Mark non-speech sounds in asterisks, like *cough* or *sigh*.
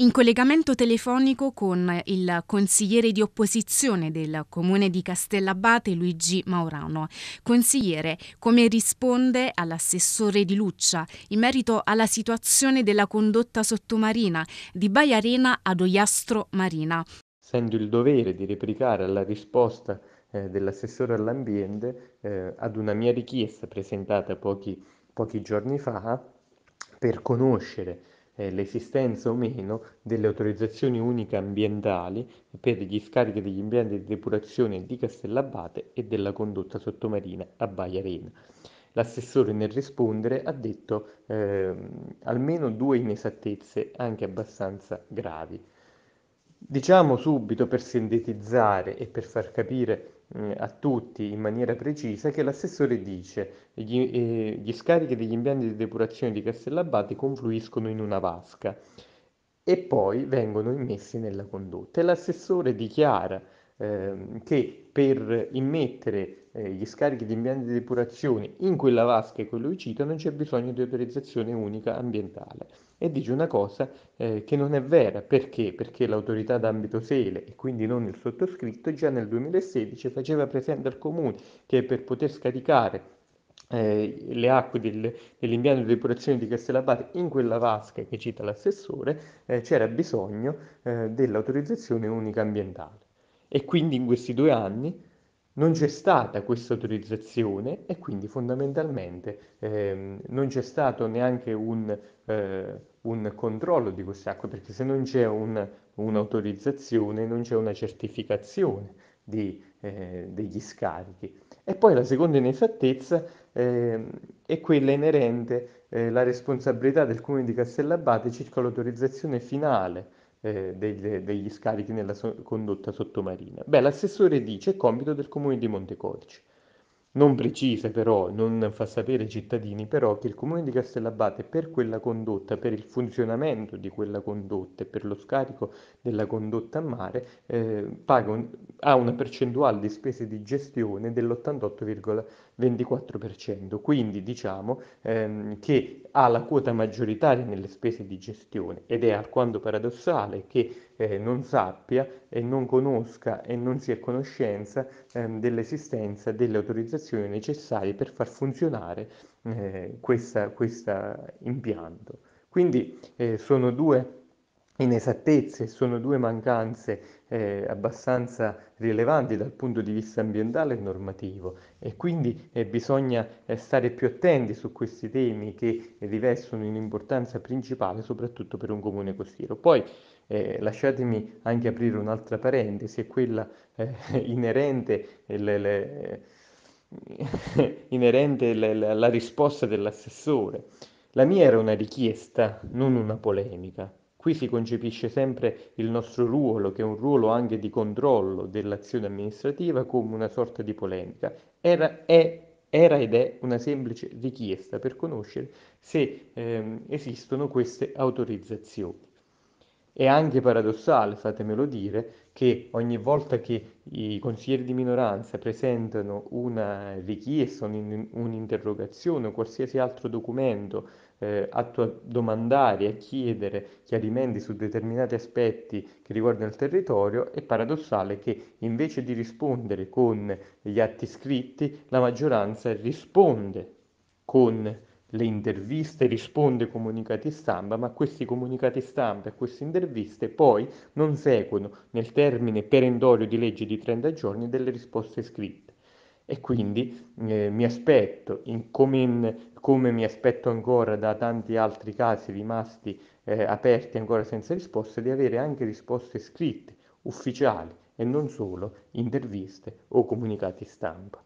in collegamento telefonico con il consigliere di opposizione del comune di Castellabate Luigi Maurano. Consigliere, come risponde all'assessore di Luccia in merito alla situazione della condotta sottomarina di Baia Arena ad Oiastro Marina? Sento il dovere di replicare alla risposta eh, dell'assessore all'ambiente eh, ad una mia richiesta presentata pochi, pochi giorni fa per conoscere eh, l'esistenza o meno delle autorizzazioni uniche ambientali per gli scarichi degli impianti di depurazione di Castellabate e della condotta sottomarina a Baia Arena. L'assessore nel rispondere ha detto eh, almeno due inesattezze anche abbastanza gravi. Diciamo subito per sintetizzare e per far capire mm, a tutti in maniera precisa che l'assessore dice gli, eh, gli scarichi degli impianti di depurazione di Castellabate confluiscono in una vasca e poi vengono immessi nella condotta e l'assessore dichiara Ehm, che per immettere eh, gli scarichi di impianti di depurazione in quella vasca e quello vicino non c'è bisogno di autorizzazione unica ambientale. E dice una cosa eh, che non è vera, perché? Perché l'autorità d'ambito Sele e quindi non il sottoscritto già nel 2016 faceva presente al comune che per poter scaricare eh, le acque del, dell'impianto di depurazione di Castellabate in quella vasca che cita l'assessore, eh, c'era bisogno eh, dell'autorizzazione unica ambientale e quindi in questi due anni non c'è stata questa autorizzazione e quindi fondamentalmente ehm, non c'è stato neanche un, eh, un, controllo di queste acque perché se non c'è un, un'autorizzazione non c'è una certificazione di, eh, degli scarichi. E poi la seconda inesattezza eh, è quella inerente alla eh, responsabilità del comune di Castellabate circa l'autorizzazione finale eh, degli, degli scarichi nella so- condotta sottomarina. Beh, l'assessore dice è compito del comune di Montecodice. Non precisa però, non fa sapere ai cittadini però che il comune di Castellabate per quella condotta, per il funzionamento di quella condotta e per lo scarico della condotta a mare eh, un, ha una percentuale di spese di gestione dell'88,24%, quindi diciamo ehm, che ha la quota maggioritaria nelle spese di gestione ed è alquanto paradossale che eh, non sappia e non conosca e non sia a conoscenza ehm, dell'esistenza delle autorizzazioni prestazioni necessarie per far funzionare eh, questo impianto. Quindi eh, sono due inesattezze, sono due mancanze eh, abbastanza rilevanti dal punto di vista ambientale e normativo e quindi eh, bisogna eh, stare più attenti su questi temi che rivestono un'importanza principale soprattutto per un comune costiero. Poi eh, lasciatemi anche aprire un'altra parentesi, è quella eh, *laughs* inerente eh, le, le, *laughs* inerente alla risposta dell'assessore. La mia era una richiesta, non una polemica. Qui si concepisce sempre il nostro ruolo, che è un ruolo anche di controllo dell'azione amministrativa, come una sorta di polemica. Era, è, era ed è una semplice richiesta per conoscere se ehm, esistono queste autorizzazioni. È anche paradossale, fatemelo dire, che ogni volta che i consiglieri di minoranza presentano una richiesta, un'interrogazione o qualsiasi altro documento eh, atto a domandare, a chiedere chiarimenti su determinati aspetti che riguardano il territorio, è paradossale che invece di rispondere con gli atti scritti, la maggioranza risponde con le interviste, risponde ai comunicati stampa, ma questi comunicati stampa e queste interviste poi non seguono nel termine perentorio di legge di 30 giorni delle risposte scritte. E quindi eh, mi aspetto, in, come, in, come, mi aspetto ancora da tanti altri casi rimasti eh, aperti ancora senza risposte, di avere anche risposte scritte, ufficiali e non solo interviste o comunicati stampa.